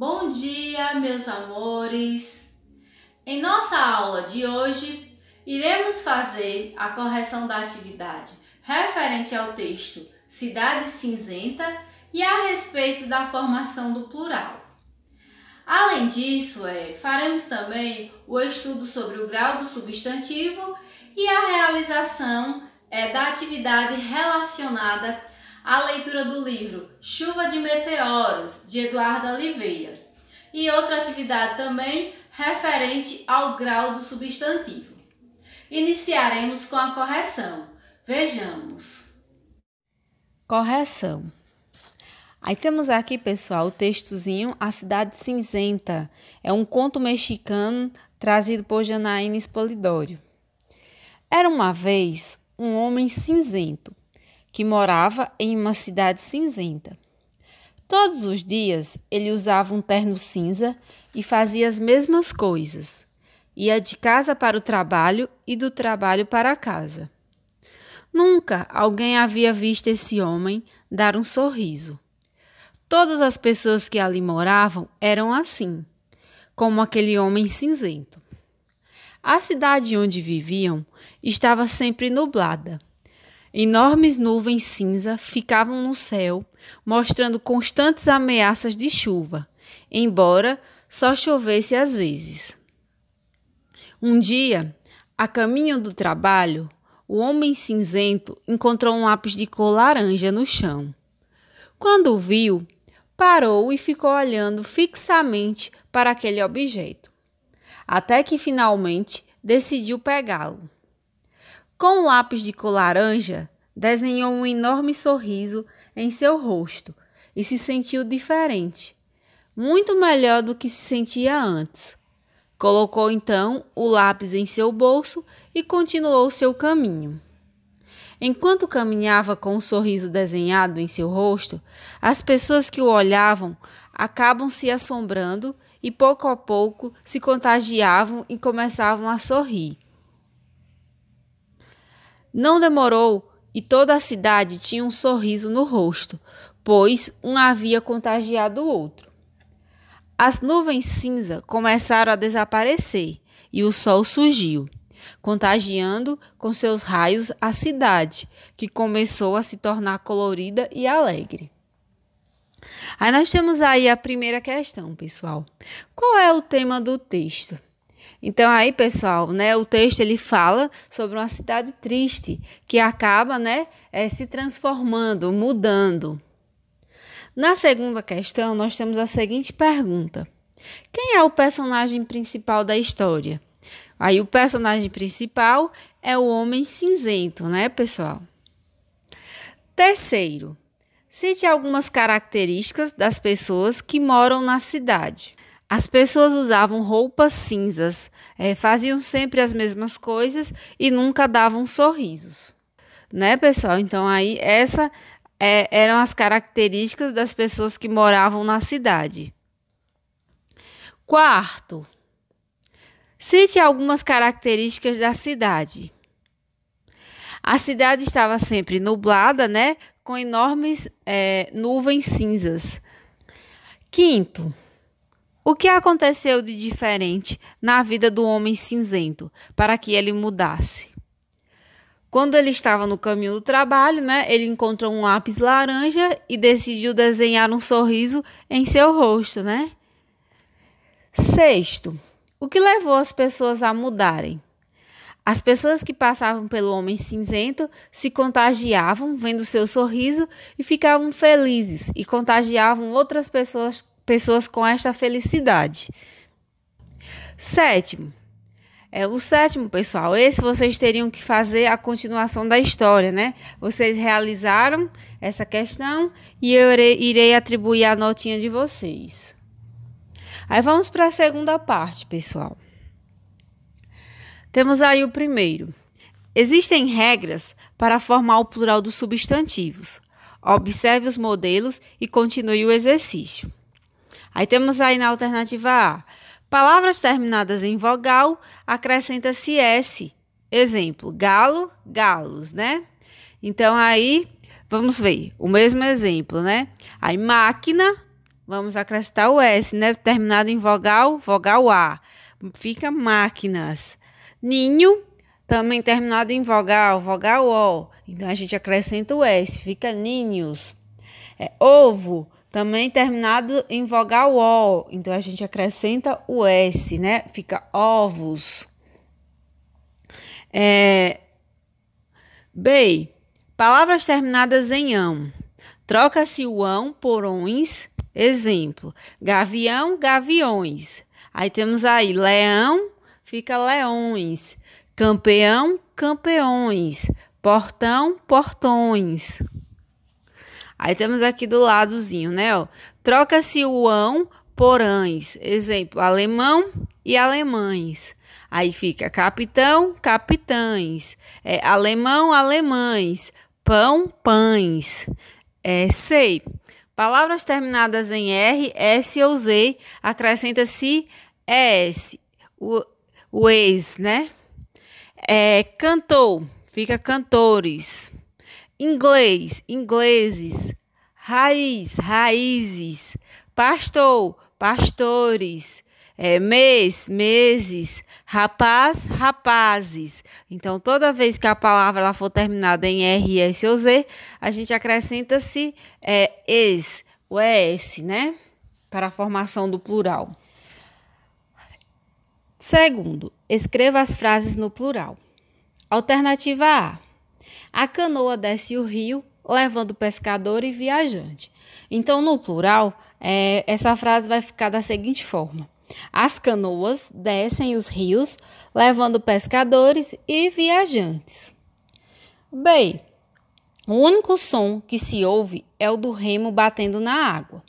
Bom dia, meus amores! Em nossa aula de hoje, iremos fazer a correção da atividade referente ao texto Cidade Cinzenta e a respeito da formação do plural. Além disso, é, faremos também o estudo sobre o grau do substantivo e a realização é, da atividade relacionada a leitura do livro Chuva de Meteoros, de Eduardo Oliveira, e outra atividade também referente ao grau do substantivo. Iniciaremos com a correção. Vejamos. Correção. Aí temos aqui, pessoal, o textozinho A Cidade Cinzenta. É um conto mexicano trazido por Janaína Polidório. Era uma vez um homem cinzento que morava em uma cidade cinzenta. Todos os dias ele usava um terno cinza e fazia as mesmas coisas. Ia de casa para o trabalho e do trabalho para a casa. Nunca alguém havia visto esse homem dar um sorriso. Todas as pessoas que ali moravam eram assim, como aquele homem cinzento. A cidade onde viviam estava sempre nublada. Enormes nuvens cinza ficavam no céu, mostrando constantes ameaças de chuva, embora só chovesse às vezes. Um dia, a caminho do trabalho, o homem cinzento encontrou um lápis de cor laranja no chão. Quando o viu, parou e ficou olhando fixamente para aquele objeto, até que finalmente decidiu pegá-lo. Com um lápis de cor laranja, desenhou um enorme sorriso em seu rosto e se sentiu diferente, muito melhor do que se sentia antes. Colocou então o lápis em seu bolso e continuou seu caminho. Enquanto caminhava com o um sorriso desenhado em seu rosto, as pessoas que o olhavam acabam se assombrando e pouco a pouco se contagiavam e começavam a sorrir não demorou e toda a cidade tinha um sorriso no rosto, pois um havia contagiado o outro. As nuvens cinza começaram a desaparecer e o sol surgiu, contagiando com seus raios a cidade, que começou a se tornar colorida e alegre. Aí nós temos aí a primeira questão, pessoal. Qual é o tema do texto? Então aí, pessoal, né, o texto ele fala sobre uma cidade triste que acaba, né, é, se transformando, mudando. Na segunda questão, nós temos a seguinte pergunta: Quem é o personagem principal da história? Aí o personagem principal é o homem cinzento, né, pessoal? Terceiro, cite algumas características das pessoas que moram na cidade. As pessoas usavam roupas cinzas, é, faziam sempre as mesmas coisas e nunca davam sorrisos. Né, pessoal? Então, aí, essa é, eram as características das pessoas que moravam na cidade. Quarto, cite algumas características da cidade. A cidade estava sempre nublada, né? Com enormes é, nuvens cinzas. Quinto, o que aconteceu de diferente na vida do homem cinzento para que ele mudasse? Quando ele estava no caminho do trabalho, né, ele encontrou um lápis laranja e decidiu desenhar um sorriso em seu rosto, né? Sexto, o que levou as pessoas a mudarem? As pessoas que passavam pelo homem cinzento se contagiavam vendo seu sorriso e ficavam felizes e contagiavam outras pessoas pessoas com esta felicidade. Sétimo. É, o sétimo, pessoal, esse vocês teriam que fazer a continuação da história, né? Vocês realizaram essa questão e eu irei atribuir a notinha de vocês. Aí vamos para a segunda parte, pessoal. Temos aí o primeiro. Existem regras para formar o plural dos substantivos. Observe os modelos e continue o exercício. Aí temos aí na alternativa A. Palavras terminadas em vogal acrescenta-se S. Exemplo, galo, galos, né? Então aí vamos ver o mesmo exemplo, né? Aí máquina, vamos acrescentar o S, né? Terminado em vogal, vogal A. Fica máquinas. Ninho, também terminado em vogal, vogal O. Então a gente acrescenta o S, fica ninhos. É, ovo, também terminado em vogal O. Então a gente acrescenta o S, né? Fica ovos. É... B. Palavras terminadas em ão. Troca-se o ão por ons. Exemplo: gavião, gaviões. Aí temos aí leão, fica leões. Campeão, campeões. Portão, portões. Aí temos aqui do ladozinho, né? troca-se o ão por ães. Exemplo, alemão e alemães. Aí fica capitão, capitães. É, alemão, alemães. Pão, pães. É, sei. Palavras terminadas em R, S ou Z, acrescenta-se s. o, o ex, né? É, cantor, fica cantores inglês, ingleses, raiz, raízes, pastor, pastores, é, mês, meses, rapaz, rapazes. Então, toda vez que a palavra ela for terminada em R, S ou Z, a gente acrescenta-se é, es, o s, né? Para a formação do plural. Segundo, escreva as frases no plural. Alternativa A. A canoa desce o rio, levando pescador e viajante. Então, no plural, é, essa frase vai ficar da seguinte forma: As canoas descem os rios, levando pescadores e viajantes. Bem, O único som que se ouve é o do remo batendo na água.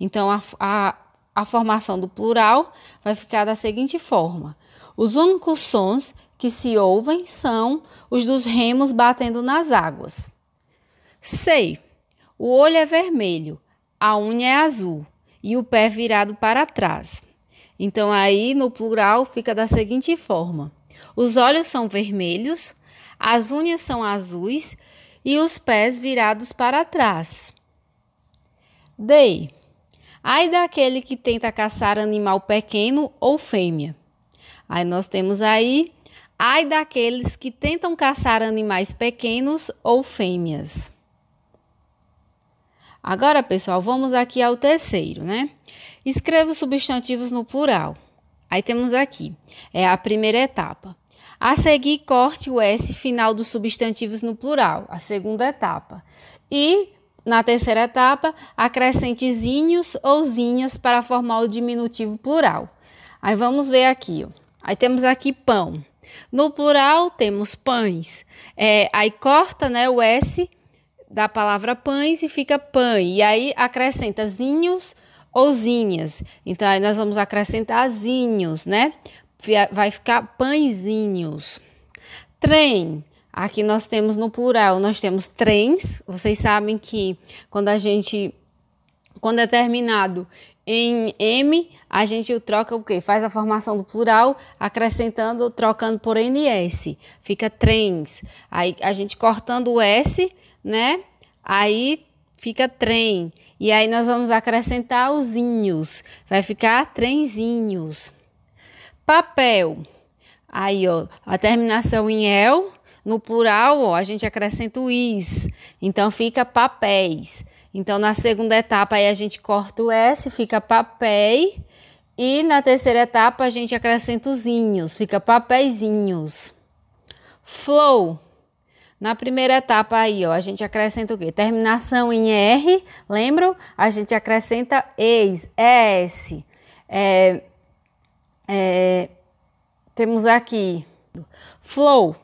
Então, a, a, a formação do plural vai ficar da seguinte forma: Os únicos sons que se ouvem são os dos remos batendo nas águas. Sei, o olho é vermelho, a unha é azul e o pé virado para trás. Então, aí no plural fica da seguinte forma: os olhos são vermelhos, as unhas são azuis e os pés virados para trás. Dei. Ai daquele que tenta caçar animal pequeno ou fêmea. Aí nós temos aí Ai daqueles que tentam caçar animais pequenos ou fêmeas. Agora, pessoal, vamos aqui ao terceiro, né? Escreva os substantivos no plural. Aí temos aqui, é a primeira etapa. A seguir, corte o S final dos substantivos no plural, a segunda etapa. E, na terceira etapa, acrescente zinhos ou zinhas para formar o diminutivo plural. Aí vamos ver aqui, ó. Aí temos aqui pão. No plural temos pães. É, aí corta né, o S da palavra pães e fica pãe. E aí acrescenta zinhos ou zinhas. Então aí nós vamos acrescentar zinhos, né? Vai ficar pãezinhos. Trem. Aqui nós temos no plural, nós temos trens. Vocês sabem que quando a gente quando é terminado em M, a gente troca o quê? Faz a formação do plural, acrescentando, trocando por NS. Fica trens. Aí a gente cortando o S, né? Aí fica trem. E aí nós vamos acrescentar os inhos. Vai ficar trenzinhos. Papel. Aí, ó, a terminação em el, no plural, ó, a gente acrescenta o is. Então fica papéis. Então, na segunda etapa, aí a gente corta o S, fica papéis. E na terceira etapa, a gente acrescenta os inhos, fica papelzinhos Flow. Na primeira etapa aí, ó, a gente acrescenta o quê? Terminação em R, lembram? A gente acrescenta ex, S. É, é, temos aqui flow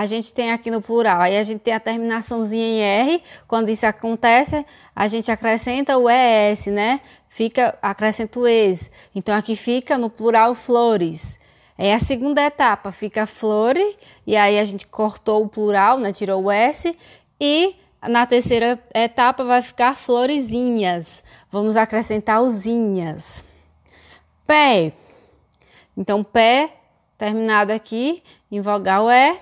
a gente tem aqui no plural. Aí a gente tem a terminaçãozinha em R, quando isso acontece, a gente acrescenta o ES, né? Fica, acrescenta o ES. Então aqui fica no plural flores. É a segunda etapa, fica flore, e aí a gente cortou o plural, né? Tirou o S, e na terceira etapa vai ficar florezinhas. Vamos acrescentar osinhas. Pé. Então, pé, terminado aqui em vogal é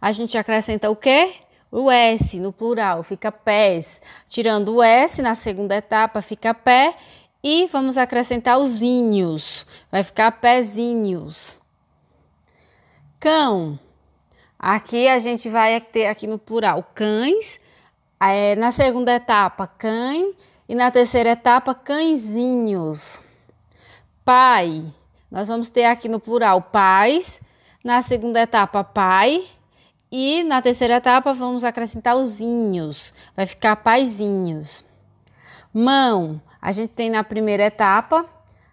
a gente acrescenta o quê? O S no plural, fica pés. Tirando o S na segunda etapa, fica pé. E vamos acrescentar os inhos, vai ficar pezinhos. Cão. Aqui a gente vai ter aqui no plural cães. É, na segunda etapa, cães. E na terceira etapa, cãezinhos. Pai. Nós vamos ter aqui no plural pais. Na segunda etapa, pai. E na terceira etapa vamos acrescentar os inhos, vai ficar paizinhos. Mão, a gente tem na primeira etapa,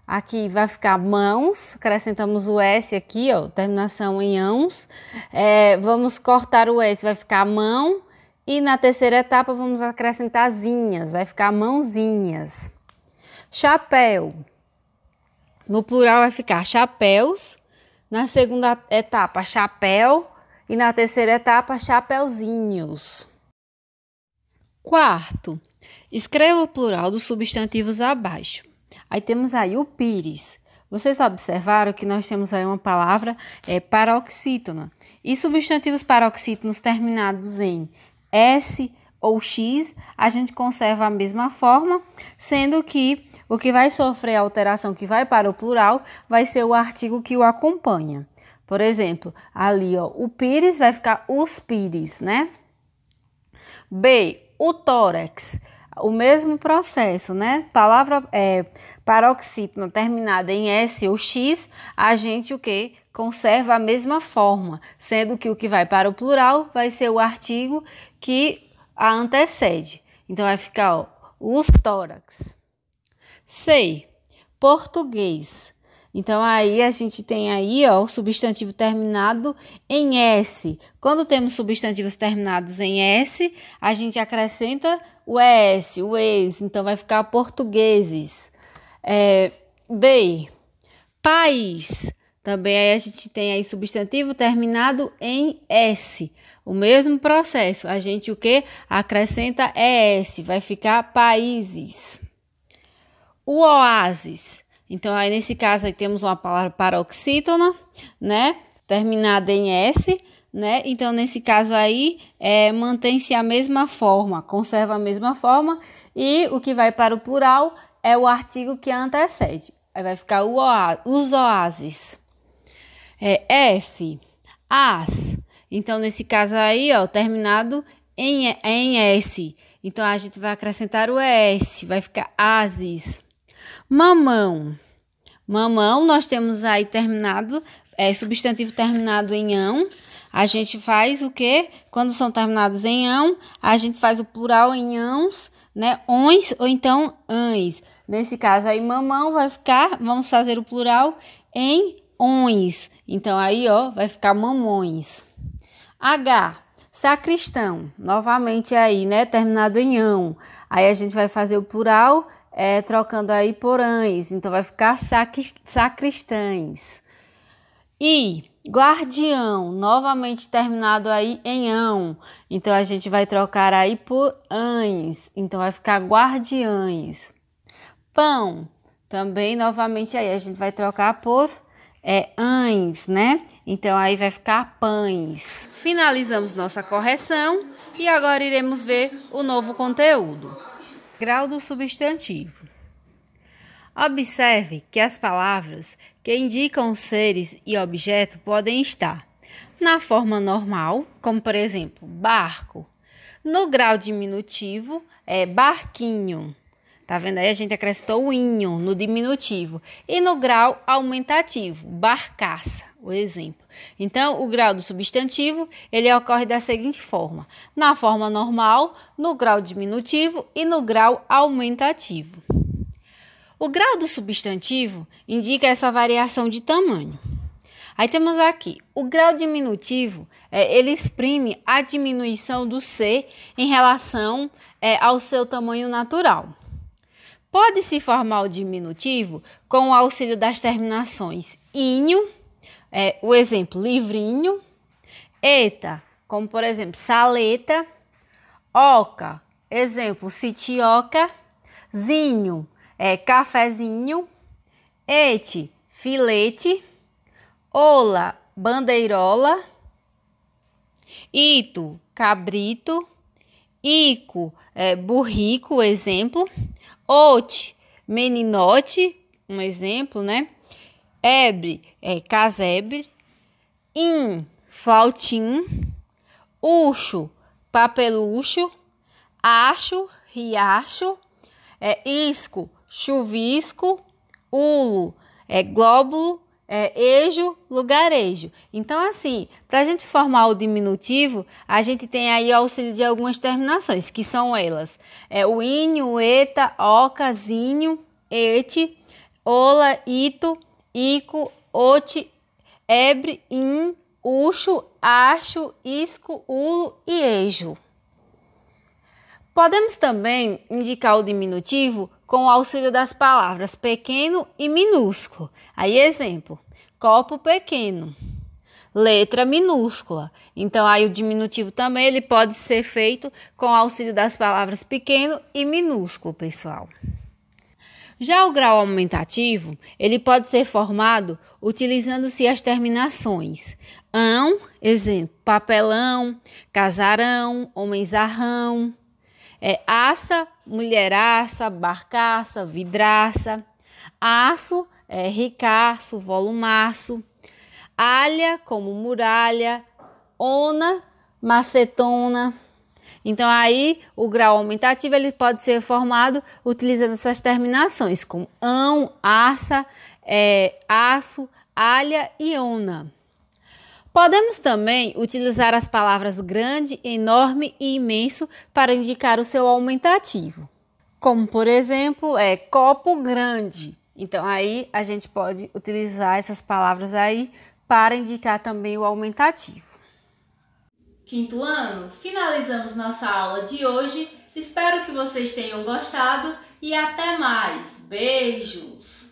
aqui vai ficar mãos, acrescentamos o S aqui, ó, terminação em ãos. É, vamos cortar o S, vai ficar mão. E na terceira etapa vamos acrescentar zinhas, vai ficar mãozinhas. Chapéu, no plural vai ficar chapéus. Na segunda etapa, chapéu. E na terceira etapa, chapeuzinhos. Quarto, escreva o plural dos substantivos abaixo. Aí temos aí o pires. Vocês observaram que nós temos aí uma palavra é, paroxítona. E substantivos paroxítonos terminados em S ou X, a gente conserva a mesma forma, sendo que o que vai sofrer a alteração que vai para o plural vai ser o artigo que o acompanha. Por exemplo, ali, ó, o pires vai ficar os pires, né? B, o tórax. O mesmo processo, né? Palavra é, paroxítona terminada em S ou X, a gente o que? Conserva a mesma forma, sendo que o que vai para o plural vai ser o artigo que a antecede. Então vai ficar ó, os tórax. C. Português. Então aí a gente tem aí ó, o substantivo terminado em S. Quando temos substantivos terminados em S, a gente acrescenta o s. o ES, então vai ficar portugueses. É, D, país. Também aí a gente tem aí substantivo terminado em S. O mesmo processo, a gente o que? Acrescenta ES, vai ficar países. O oásis então, aí nesse caso, aí temos uma palavra paroxítona, né? Terminada em S, né? Então, nesse caso aí, é, mantém-se a mesma forma, conserva a mesma forma, e o que vai para o plural é o artigo que antecede. Aí vai ficar o oá, os oásis. É, F, as. Então, nesse caso aí, ó, terminado em, em S. Então, a gente vai acrescentar o s, vai ficar asis. Mamão. Mamão, nós temos aí terminado, é substantivo terminado em ão. A gente faz o quê? Quando são terminados em ão, a gente faz o plural em ãos, né? Ons ou então ãs. Nesse caso aí, mamão vai ficar, vamos fazer o plural em ons. Então aí, ó, vai ficar mamões. H. Sacristão, novamente aí, né? Terminado em ão. Aí a gente vai fazer o plural é, trocando aí por anjos, então vai ficar sacristães. E guardião, novamente terminado aí em ão, então a gente vai trocar aí por anjos, então vai ficar guardiães. Pão, também novamente aí a gente vai trocar por é, ães, né? Então aí vai ficar pães. Finalizamos nossa correção e agora iremos ver o novo conteúdo. Grau do substantivo. Observe que as palavras que indicam seres e objeto podem estar na forma normal, como por exemplo, barco. No grau diminutivo é barquinho. Tá vendo aí? A gente acrescentou o inho no diminutivo. E no grau aumentativo, barcaça, o exemplo. Então, o grau do substantivo, ele ocorre da seguinte forma. Na forma normal, no grau diminutivo e no grau aumentativo. O grau do substantivo indica essa variação de tamanho. Aí temos aqui, o grau diminutivo, é, ele exprime a diminuição do ser em relação é, ao seu tamanho natural. Pode-se formar o diminutivo com o auxílio das terminações inho, é, o exemplo livrinho, eta, como por exemplo saleta, oca, exemplo sitioca, zinho, é, cafezinho, ete, filete, ola, bandeirola, ito, cabrito, Ico é burrico, exemplo. Ote, meninote, um exemplo, né? Ebre é casebre. In, flautim. Ucho, papelucho. Acho, riacho. É isco, chuvisco. Ulo, é glóbulo é, ejo, lugarejo. Então, assim, para a gente formar o diminutivo, a gente tem aí o auxílio de algumas terminações, que são elas: é, o inho, eta, oca, zinho, ete, ola, ito, ico, ote, ebre, in, ucho, acho, isco, ulo e ejo. Podemos também indicar o diminutivo com o auxílio das palavras pequeno e minúsculo. Aí, exemplo: copo pequeno, letra minúscula. Então, aí o diminutivo também ele pode ser feito com o auxílio das palavras pequeno e minúsculo, pessoal. Já o grau aumentativo, ele pode ser formado utilizando-se as terminações ão, exemplo, papelão, casarão, homenzarrão, é aça, mulheraça, barcaça, vidraça, aço, é, ricaço, volumaço, alha, como muralha, ona, macetona. Então aí o grau aumentativo ele pode ser formado utilizando essas terminações como ão, aça, é, aço, alha e ona. Podemos também utilizar as palavras grande, enorme e imenso para indicar o seu aumentativo. Como, por exemplo, é copo grande. Então, aí a gente pode utilizar essas palavras aí para indicar também o aumentativo. Quinto ano, finalizamos nossa aula de hoje. Espero que vocês tenham gostado e até mais. Beijos!